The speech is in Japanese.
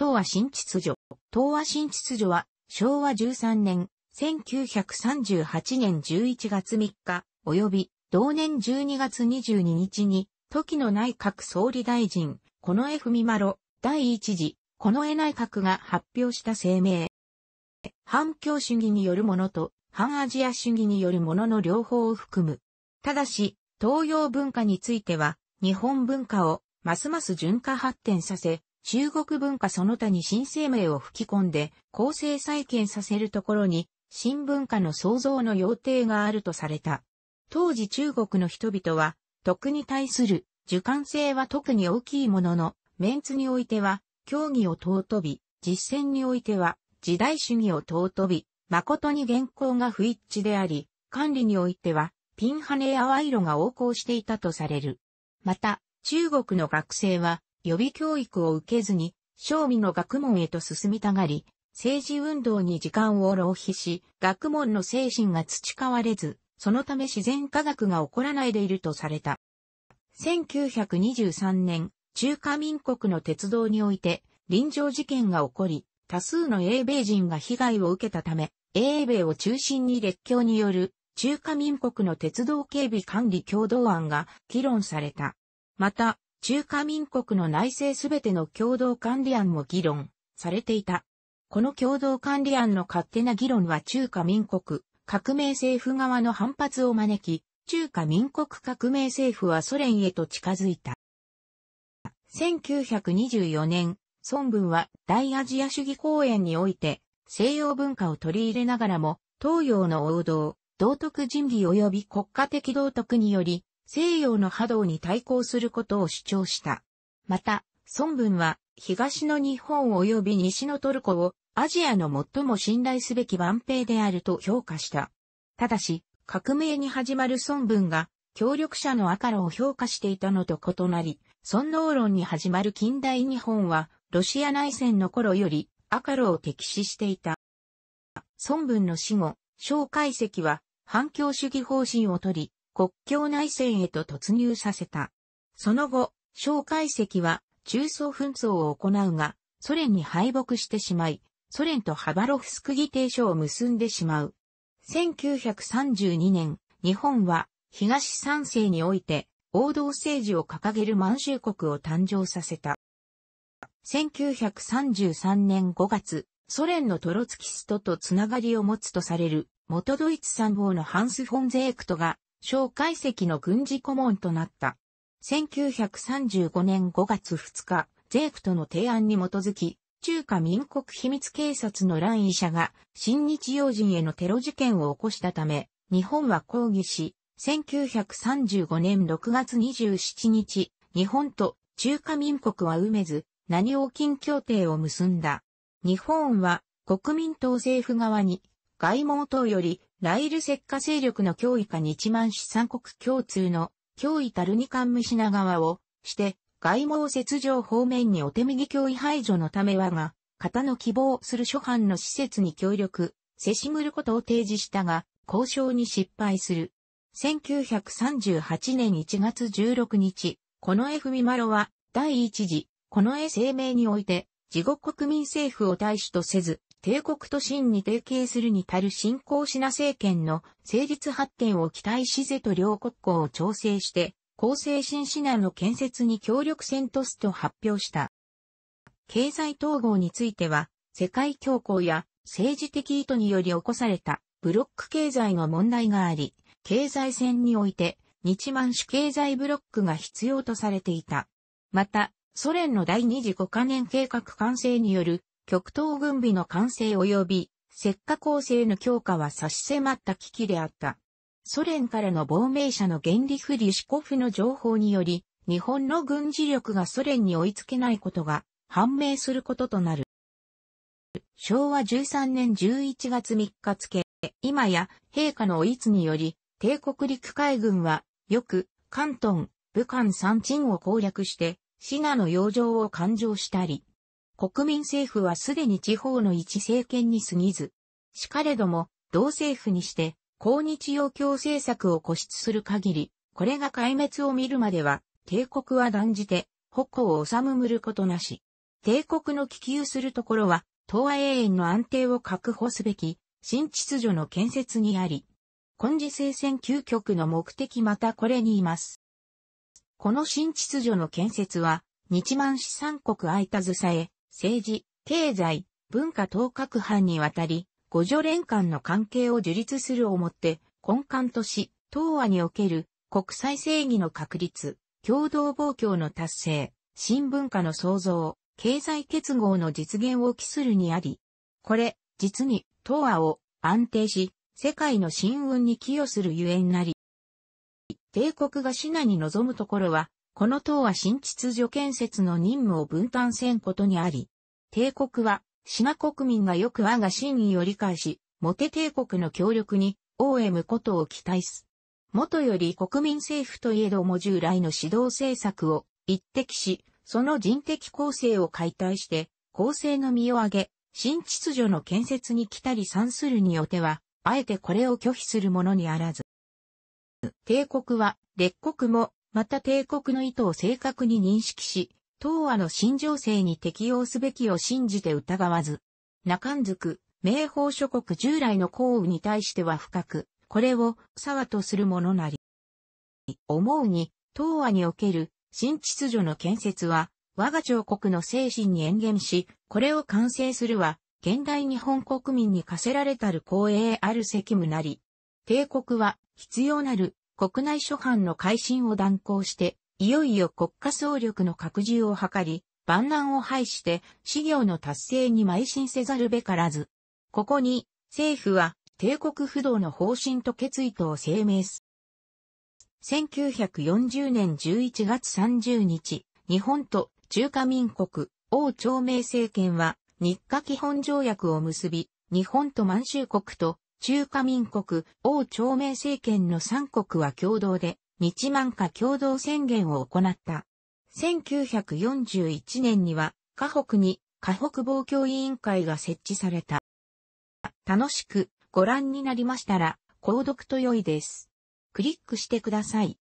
東和新秩序。東和新秩序は、昭和13年、1938年11月3日、及び、同年12月22日に、時の内閣総理大臣、近衛文丸、第一次、近衛内閣が発表した声明。反共主義によるものと、反アジア主義によるものの両方を含む。ただし、東洋文化については、日本文化を、ますます順化発展させ、中国文化その他に新生命を吹き込んで、構成再建させるところに、新文化の創造の要定があるとされた。当時中国の人々は、徳に対する受感性は特に大きいものの、メンツにおいては、教義を尊び、実践においては、時代主義を尊び、誠に原行が不一致であり、管理においては、ピンハネやイロが横行していたとされる。また、中国の学生は、予備教育を受けずに、正味の学問へと進みたがり、政治運動に時間を浪費し、学問の精神が培われず、そのため自然科学が起こらないでいるとされた。1923年、中華民国の鉄道において、臨場事件が起こり、多数の英米人が被害を受けたため、英米を中心に列強による中華民国の鉄道警備管理共同案が議論された。また、中華民国の内政すべての共同管理案も議論されていた。この共同管理案の勝手な議論は中華民国革命政府側の反発を招き、中華民国革命政府はソ連へと近づいた。1924年、孫文は大アジア主義公演において、西洋文化を取り入れながらも、東洋の王道、道徳人義及び国家的道徳により、西洋の波動に対抗することを主張した。また、孫文は、東の日本及び西のトルコをアジアの最も信頼すべき万兵であると評価した。ただし、革命に始まる孫文が協力者のアカロを評価していたのと異なり、尊王論に始まる近代日本は、ロシア内戦の頃よりアカロを敵視していた。孫文の死後、蒋介石は反共主義方針をとり、国境内戦へと突入させた。その後、蒋介石は中層紛争を行うが、ソ連に敗北してしまい、ソ連とハバロフスク議定書を結んでしまう。1932年、日本は東三世において王道政治を掲げる満州国を誕生させた。1933年5月、ソ連のトロツキストとつながりを持つとされる元ドイツ参謀のハンス・フォン・ゼークトが小解石の軍事顧問となった。1935年5月2日、ゼークとの提案に基づき、中華民国秘密警察の乱医者が、新日洋人へのテロ事件を起こしたため、日本は抗議し、1935年6月27日、日本と中華民国は埋めず、何を金協定を結んだ。日本は国民党政府側に外務党よりライル石化勢力の脅威下日満市三国共通の脅威たるに冠無品川をして、外毛雪上方面にお手右脅威排除のためはが、方の希望する諸藩の施設に協力、せしむることを提示したが、交渉に失敗する。1938年1月16日、この絵文麿は、第一次、この絵声明において、自国国民政府を大使とせず、帝国と真に提携するに足る新興シナ政権の成立発展を期待しぜと両国交を調整して、公正新シナの建設に協力せんとすと発表した。経済統合については、世界恐慌や政治的意図により起こされたブロック経済の問題があり、経済戦において日満主経済ブロックが必要とされていた。また、ソ連の第二次五カ年計画完成による極東軍備の完成及び、石化構成の強化は差し迫った危機であった。ソ連からの亡命者の原理フリシコフの情報により、日本の軍事力がソ連に追いつけないことが判明することとなる。昭和13年11月3日付、今や陛下の追いつにより、帝国陸海軍は、よく、関東、武漢三鎮を攻略して、シナの洋上を勘定したり、国民政府はすでに地方の一政権に過ぎず、しかれども、同政府にして、抗日要求政策を固執する限り、これが壊滅を見るまでは、帝国は断じて、矛を収むむることなし。帝国の気球するところは、東亜永遠の安定を確保すべき、新秩序の建設にあり、今次聖戦究極の目的またこれにいます。この新秩序の建設は、日満資産国相たずさえ、政治、経済、文化等各班にわたり、五助連間の関係を樹立するをもって、根幹とし、東和における国際正義の確立、共同防共の達成、新文化の創造、経済結合の実現を期するにあり、これ、実に、東和を安定し、世界の新運に寄与するゆえんなり、帝国がシナに望むところは、この党は新秩序建設の任務を分担せんことにあり、帝国は、シ国民がよく我が真意を理解し、モテ帝国の協力に、応援むことを期待す。もとより国民政府といえども従来の指導政策を一滴し、その人的構成を解体して、構成の身を上げ、新秩序の建設に来たり参するによっては、あえてこれを拒否するものにあらず。帝国は、列国もまた帝国の意図を正確に認識し、東亜の新情勢に適応すべきを信じて疑わず、中んずく、明法諸国従来の降雨に対しては深く、これを沢とするものなり。思うに、東亜における新秩序の建設は、我が朝国の精神に延言し、これを完成するは、現代日本国民に課せられたる光栄ある責務なり。帝国は必要なる国内諸藩の改新を断行して、いよいよ国家総力の拡充を図り、万難を排して、事業の達成に邁進せざるべからず。ここに、政府は、帝国不動の方針と決意とを声明す。1940年11月30日、日本と中華民国、王朝明政権は、日華基本条約を結び、日本と満州国と中華民国、王朝明政権の三国は共同で、日満華共同宣言を行った。1941年には、河北に河北防共委員会が設置された。楽しくご覧になりましたら、購読と良いです。クリックしてください。